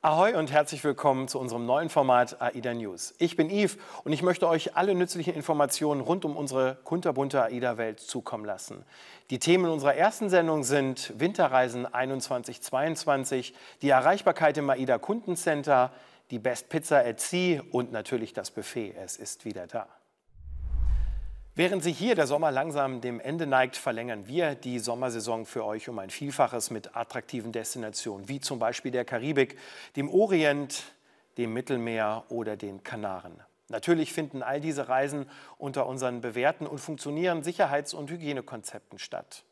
Ahoi und herzlich willkommen zu unserem neuen Format AIDA News. Ich bin Yves und ich möchte euch alle nützlichen Informationen rund um unsere kunterbunte AIDA-Welt zukommen lassen. Die Themen unserer ersten Sendung sind Winterreisen 2122, die Erreichbarkeit im AIDA Kundencenter, die Best Pizza at Sea und natürlich das Buffet. Es ist wieder da. Während sich hier der Sommer langsam dem Ende neigt, verlängern wir die Sommersaison für euch um ein Vielfaches mit attraktiven Destinationen, wie zum Beispiel der Karibik, dem Orient, dem Mittelmeer oder den Kanaren. Natürlich finden all diese Reisen unter unseren bewährten und funktionierenden Sicherheits- und Hygienekonzepten statt.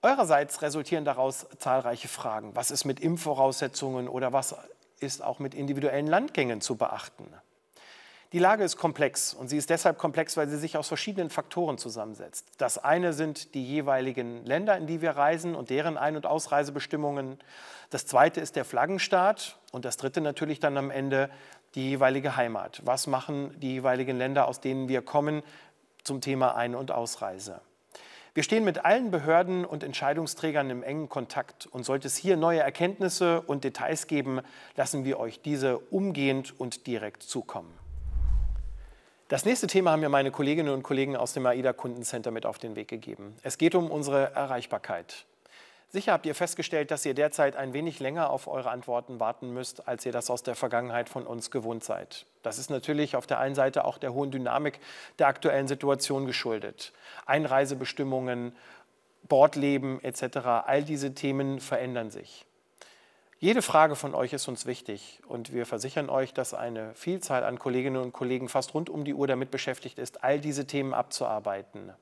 Eurerseits resultieren daraus zahlreiche Fragen. Was ist mit Impfvoraussetzungen oder was ist auch mit individuellen Landgängen zu beachten? Die Lage ist komplex und sie ist deshalb komplex, weil sie sich aus verschiedenen Faktoren zusammensetzt. Das eine sind die jeweiligen Länder, in die wir reisen und deren Ein- und Ausreisebestimmungen. Das zweite ist der Flaggenstaat und das dritte natürlich dann am Ende die jeweilige Heimat. Was machen die jeweiligen Länder, aus denen wir kommen, zum Thema Ein- und Ausreise? Wir stehen mit allen Behörden und Entscheidungsträgern im engen Kontakt und sollte es hier neue Erkenntnisse und Details geben, lassen wir euch diese umgehend und direkt zukommen. Das nächste Thema haben mir meine Kolleginnen und Kollegen aus dem AIDA Kundencenter mit auf den Weg gegeben. Es geht um unsere Erreichbarkeit. Sicher habt ihr festgestellt, dass ihr derzeit ein wenig länger auf eure Antworten warten müsst, als ihr das aus der Vergangenheit von uns gewohnt seid. Das ist natürlich auf der einen Seite auch der hohen Dynamik der aktuellen Situation geschuldet. Einreisebestimmungen, Bordleben etc., all diese Themen verändern sich. Jede Frage von euch ist uns wichtig und wir versichern euch, dass eine Vielzahl an Kolleginnen und Kollegen fast rund um die Uhr damit beschäftigt ist, all diese Themen abzuarbeiten.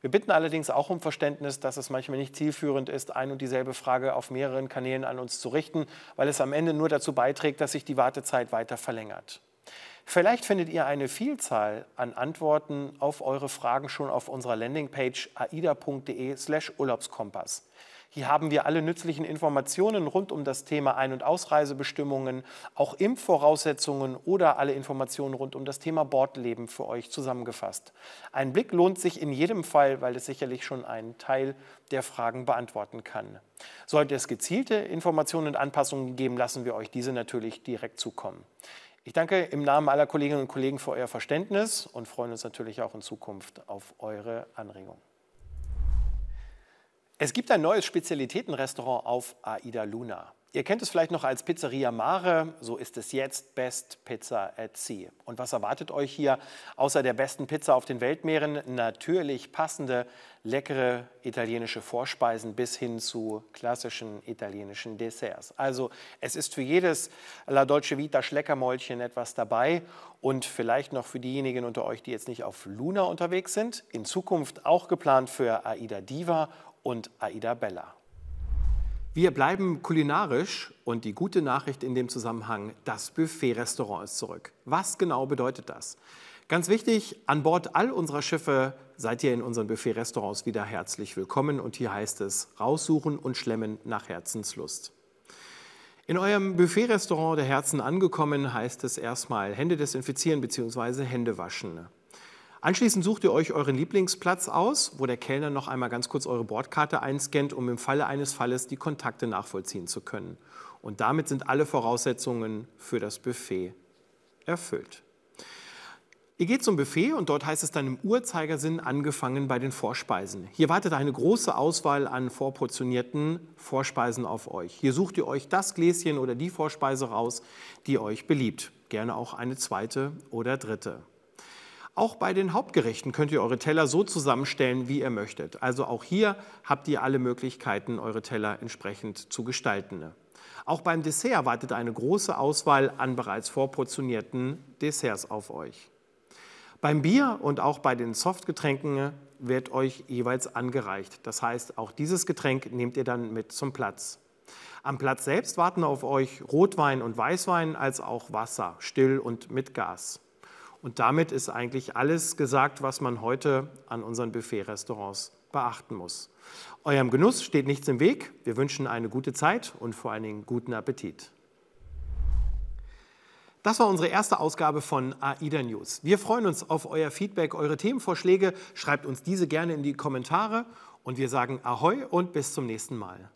Wir bitten allerdings auch um Verständnis, dass es manchmal nicht zielführend ist, ein und dieselbe Frage auf mehreren Kanälen an uns zu richten, weil es am Ende nur dazu beiträgt, dass sich die Wartezeit weiter verlängert. Vielleicht findet ihr eine Vielzahl an Antworten auf eure Fragen schon auf unserer Landingpage aida.de/slash Urlaubskompass. Hier haben wir alle nützlichen Informationen rund um das Thema Ein- und Ausreisebestimmungen, auch Impfvoraussetzungen oder alle Informationen rund um das Thema Bordleben für euch zusammengefasst. Ein Blick lohnt sich in jedem Fall, weil es sicherlich schon einen Teil der Fragen beantworten kann. Sollte es gezielte Informationen und Anpassungen geben, lassen wir euch diese natürlich direkt zukommen. Ich danke im Namen aller Kolleginnen und Kollegen für euer Verständnis und freuen uns natürlich auch in Zukunft auf eure Anregungen. Es gibt ein neues Spezialitätenrestaurant auf Aida Luna. Ihr kennt es vielleicht noch als Pizzeria Mare, so ist es jetzt Best Pizza at Sea. Und was erwartet euch hier außer der besten Pizza auf den Weltmeeren? Natürlich passende, leckere italienische Vorspeisen bis hin zu klassischen italienischen Desserts. Also es ist für jedes La Dolce Vita Schleckermäulchen etwas dabei und vielleicht noch für diejenigen unter euch, die jetzt nicht auf Luna unterwegs sind, in Zukunft auch geplant für Aida Diva und Aida Bella. Wir bleiben kulinarisch und die gute Nachricht in dem Zusammenhang, das Buffet-Restaurant ist zurück. Was genau bedeutet das? Ganz wichtig, an Bord all unserer Schiffe seid ihr in unseren Buffet-Restaurants wieder herzlich willkommen und hier heißt es raussuchen und schlemmen nach Herzenslust. In eurem Buffet-Restaurant der Herzen angekommen heißt es erstmal Hände desinfizieren bzw. Hände waschen. Anschließend sucht ihr euch euren Lieblingsplatz aus, wo der Kellner noch einmal ganz kurz eure Bordkarte einscannt, um im Falle eines Falles die Kontakte nachvollziehen zu können. Und damit sind alle Voraussetzungen für das Buffet erfüllt. Ihr geht zum Buffet und dort heißt es dann im Uhrzeigersinn angefangen bei den Vorspeisen. Hier wartet eine große Auswahl an vorportionierten Vorspeisen auf euch. Hier sucht ihr euch das Gläschen oder die Vorspeise raus, die euch beliebt. Gerne auch eine zweite oder dritte. Auch bei den Hauptgerichten könnt ihr eure Teller so zusammenstellen, wie ihr möchtet. Also auch hier habt ihr alle Möglichkeiten, eure Teller entsprechend zu gestalten. Ne? Auch beim Dessert wartet eine große Auswahl an bereits vorportionierten Desserts auf euch. Beim Bier und auch bei den Softgetränken ne, wird euch jeweils angereicht. Das heißt, auch dieses Getränk nehmt ihr dann mit zum Platz. Am Platz selbst warten auf euch Rotwein und Weißwein als auch Wasser, still und mit Gas. Und damit ist eigentlich alles gesagt, was man heute an unseren Buffet-Restaurants beachten muss. Eurem Genuss steht nichts im Weg. Wir wünschen eine gute Zeit und vor allen Dingen guten Appetit. Das war unsere erste Ausgabe von AIDA News. Wir freuen uns auf euer Feedback, eure Themenvorschläge. Schreibt uns diese gerne in die Kommentare und wir sagen Ahoi und bis zum nächsten Mal.